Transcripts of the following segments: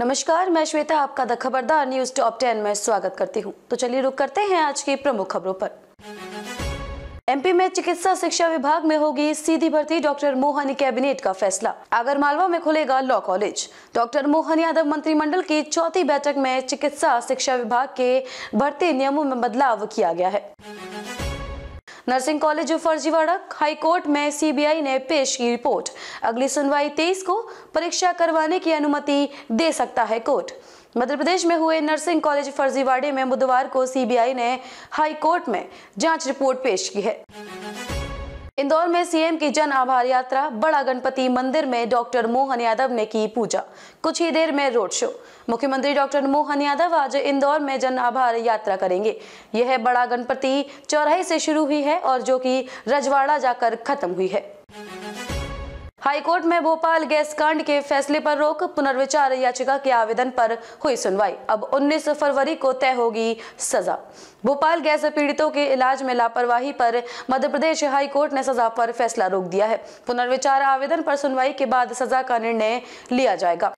नमस्कार मैं श्वेता आपका द खबरदार न्यूज टॉप टेन में स्वागत करती हूं। तो चलिए रुक करते हैं आज की प्रमुख खबरों पर एमपी में चिकित्सा शिक्षा विभाग में होगी सीधी भर्ती डॉक्टर मोहन कैबिनेट का फैसला आगर मालवा में खुलेगा law college doctor Mohan Yadav मंत्रिमंडल की चौथी बैठक में चिकित्सा शिक्षा विभाग के भर्ती नियमों में बदलाव किया गया है नर्सिंग कॉलेज फर्जीवाड़ा हाईकोर्ट में सीबीआई ने पेश की रिपोर्ट अगली सुनवाई तेईस को परीक्षा करवाने की अनुमति दे सकता है कोर्ट मध्य प्रदेश में हुए नर्सिंग कॉलेज फर्जीवाड़े में बुधवार को सीबीआई ने हाईकोर्ट में जांच रिपोर्ट पेश की है इंदौर में सीएम की जन आभार यात्रा बड़ा गणपति मंदिर में डॉक्टर मोहन यादव ने की पूजा कुछ ही देर में रोड शो मुख्यमंत्री डॉक्टर मोहन यादव आज इंदौर में जन आभार यात्रा करेंगे यह बड़ा गणपति चौराहे से शुरू हुई है और जो कि रजवाड़ा जाकर खत्म हुई है हाईकोर्ट में भोपाल गैस कांड के फैसले पर रोक पुनर्विचार याचिका के आवेदन पर हुई सुनवाई अब 19 फरवरी को तय होगी सजा भोपाल गैस पीड़ितों के इलाज में लापरवाही पर मध्य प्रदेश हाईकोर्ट ने सजा पर फैसला रोक दिया है पुनर्विचार आवेदन पर सुनवाई के बाद सजा का निर्णय लिया जाएगा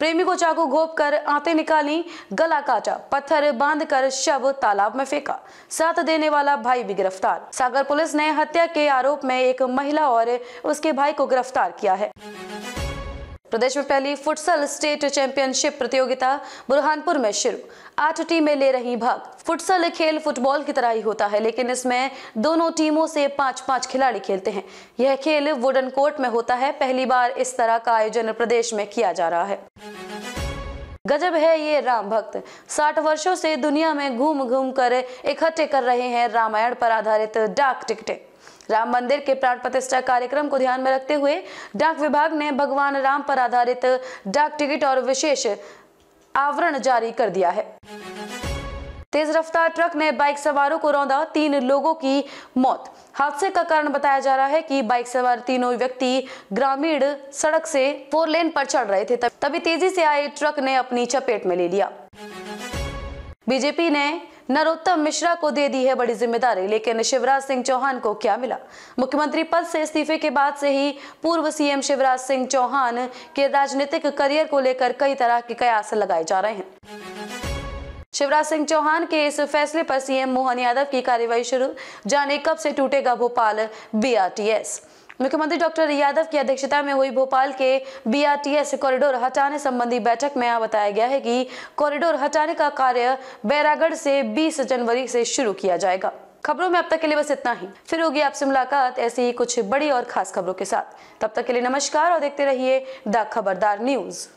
प्रेमी को चाकू घोप कर आते निकाली गला काटा पत्थर बांध कर शव तालाब में फेंका साथ देने वाला भाई भी गिरफ्तार सागर पुलिस ने हत्या के आरोप में एक महिला और उसके भाई को गिरफ्तार किया है प्रदेश में पहली फुटसल स्टेट चैंपियनशिप प्रतियोगिता बुरहानपुर में शुरू आठ टीमें ले रही भाग फुटसल खेल फुटबॉल की तरह ही होता है लेकिन इसमें दोनों टीमों से पांच पांच खिलाड़ी खेलते हैं यह खेल वुडन कोर्ट में होता है पहली बार इस तरह का आयोजन प्रदेश में किया जा रहा है गजब है ये राम भक्त साठ वर्षों से दुनिया में घूम घूम कर इकट्ठे कर रहे हैं रामायण पर आधारित डाक टिकटें राम मंदिर के प्राण प्रतिष्ठा कार्यक्रम को ध्यान में रखते हुए डाक विभाग ने भगवान राम पर आधारित डाक टिकट और विशेष आवरण जारी कर दिया है तेज रफ्तार ट्रक ने बाइक सवारों को रौंदा तीन लोगों की मौत हादसे का कारण बताया जा रहा है कि बाइक सवार तीनों व्यक्ति ग्रामीण सड़क से फोर लेन पर चढ़ रहे थे तभी तेजी से आए ट्रक ने अपनी चपेट में ले लिया बीजेपी ने नरोत्तम मिश्रा को दे दी है बड़ी जिम्मेदारी लेकिन शिवराज सिंह चौहान को क्या मिला मुख्यमंत्री पद से इस्तीफे के बाद से ही पूर्व सीएम शिवराज सिंह चौहान के राजनीतिक करियर को लेकर कई तरह के कयास लगाए जा रहे हैं शिवराज सिंह चौहान के इस फैसले पर सीएम मोहन यादव की कार्यवाही शुरू जाने कब से टूटेगा भोपाल बीआरटीएस मुख्यमंत्री डॉक्टर यादव की अध्यक्षता में हुई भोपाल के बीआरटीएस कॉरिडोर हटाने संबंधी बैठक में यहाँ बताया गया है कि कॉरिडोर हटाने का कार्य बैरागढ़ से 20 जनवरी से शुरू किया जाएगा खबरों में अब तक के लिए बस इतना ही फिर होगी आपसे मुलाकात ऐसी ही कुछ बड़ी और खास खबरों के साथ तब तक के लिए नमस्कार और देखते रहिए द खबरदार न्यूज़